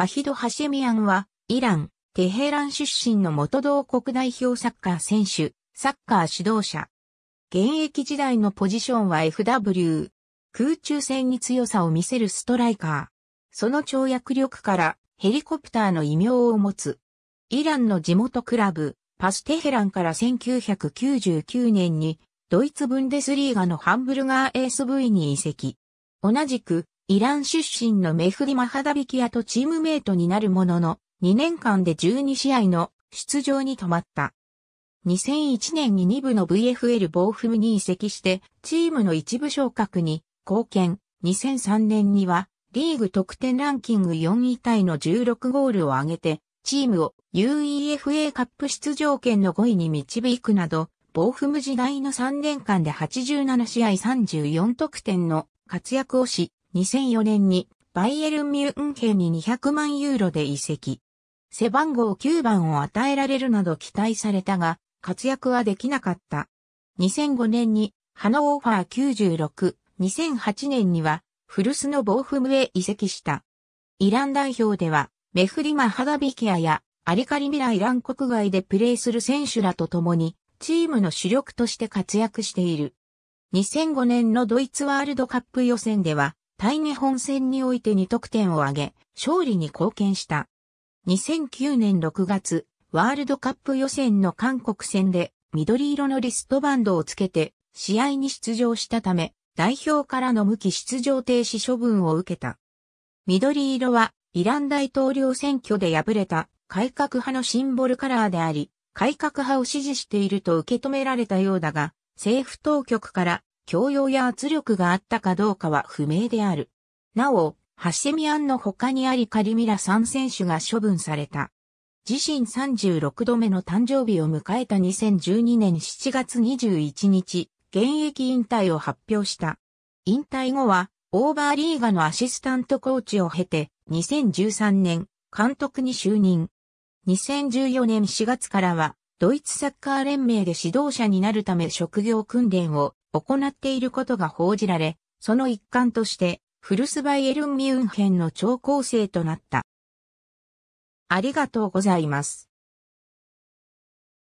バヒド・ハシェミアンは、イラン、テヘラン出身の元同国代表サッカー選手、サッカー指導者。現役時代のポジションは FW。空中戦に強さを見せるストライカー。その跳躍力からヘリコプターの異名を持つ。イランの地元クラブ、パステヘランから1999年にドイツブンデスリーガのハンブルガー SV に移籍。同じくイラン出身のメフリ・マハダビキアとチームメイトになるものの、2年間で12試合の出場に止まった。2001年に2部の VFL ボーフムに移籍して、チームの一部昇格に貢献。2003年には、リーグ得点ランキング4位タイの16ゴールを挙げて、チームを UEFA カップ出場権の5位に導くなど、ボーフム時代の3年間で87試合34得点の活躍をし、2004年にバイエルン・ミュンヘンに200万ユーロで移籍。背番号9番を与えられるなど期待されたが、活躍はできなかった。2005年にハノーファー96、2008年にはフルスのボーフムへ移籍した。イラン代表では、メフリマ・ハダビキアやアリカリミライラン国外でプレーする選手らと共に、チームの主力として活躍している。2005年のドイツワールドカップ予選では、イ日本戦において2得点を挙げ、勝利に貢献した。2009年6月、ワールドカップ予選の韓国戦で、緑色のリストバンドをつけて、試合に出場したため、代表からの無期出場停止処分を受けた。緑色は、イラン大統領選挙で敗れた改革派のシンボルカラーであり、改革派を支持していると受け止められたようだが、政府当局から強要や圧力があったかどうかは不明である。なお、ハセミアンの他にありカリミラ3選手が処分された。自身36度目の誕生日を迎えた2012年7月21日、現役引退を発表した。引退後は、オーバーリーガのアシスタントコーチを経て、2013年、監督に就任。2014年4月からは、ドイツサッカー連盟で指導者になるため職業訓練を行っていることが報じられ、その一環として、フルスバイエルンミュンヘンの超高生となった。ありがとうございます。